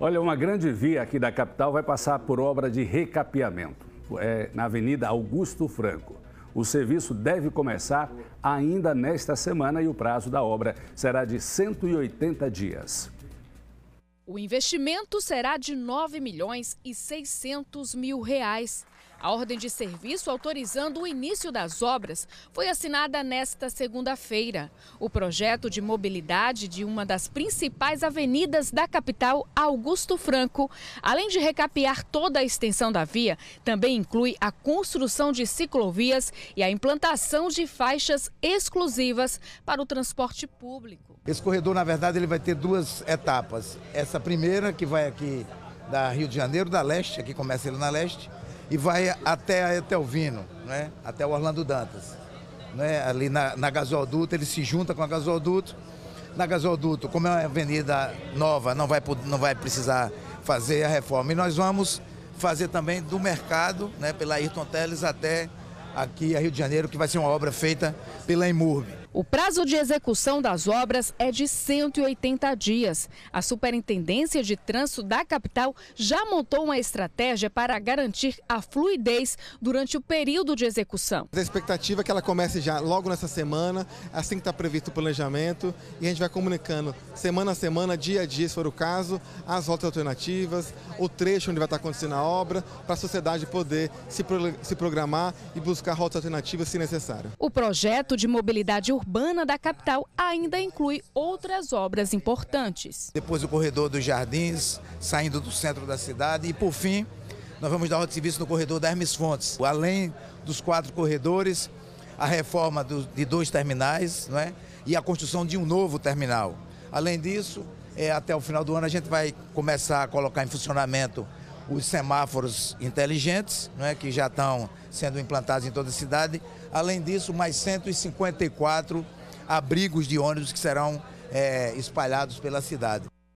Olha, uma grande via aqui da capital vai passar por obra de recapeamento é, na Avenida Augusto Franco. O serviço deve começar ainda nesta semana e o prazo da obra será de 180 dias. O investimento será de 9 milhões e 600 mil reais. A ordem de serviço autorizando o início das obras foi assinada nesta segunda-feira. O projeto de mobilidade de uma das principais avenidas da capital, Augusto Franco, além de recapear toda a extensão da via, também inclui a construção de ciclovias e a implantação de faixas exclusivas para o transporte público. Esse corredor, na verdade, ele vai ter duas etapas. Essa primeira que vai aqui da Rio de Janeiro, da Leste, aqui começa ele na Leste, e vai até Etelvino, né? até o Orlando Dantas. Né? Ali na, na gasoduto, ele se junta com a gasoduto. Na gasoduto, como é uma avenida nova, não vai, não vai precisar fazer a reforma. E nós vamos fazer também do mercado, né, pela Ayrton Teles até aqui a Rio de Janeiro, que vai ser uma obra feita pela Imurbe. O prazo de execução das obras é de 180 dias. A Superintendência de Trânsito da capital já montou uma estratégia para garantir a fluidez durante o período de execução. A expectativa é que ela comece já logo nessa semana, assim que está previsto o planejamento, e a gente vai comunicando semana a semana, dia a dia, se for o caso, as rotas alternativas, o trecho onde vai estar tá acontecendo a obra, para a sociedade poder se, pro, se programar e buscar rotas alternativas se necessário. O projeto de mobilidade urbana urbana da capital ainda inclui outras obras importantes. Depois o corredor dos jardins, saindo do centro da cidade e, por fim, nós vamos dar o serviço no corredor da Hermes Fontes. Além dos quatro corredores, a reforma de dois terminais não é? e a construção de um novo terminal. Além disso, é, até o final do ano a gente vai começar a colocar em funcionamento os semáforos inteligentes, é, que já estão sendo implantados em toda a cidade. Além disso, mais 154 abrigos de ônibus que serão é, espalhados pela cidade.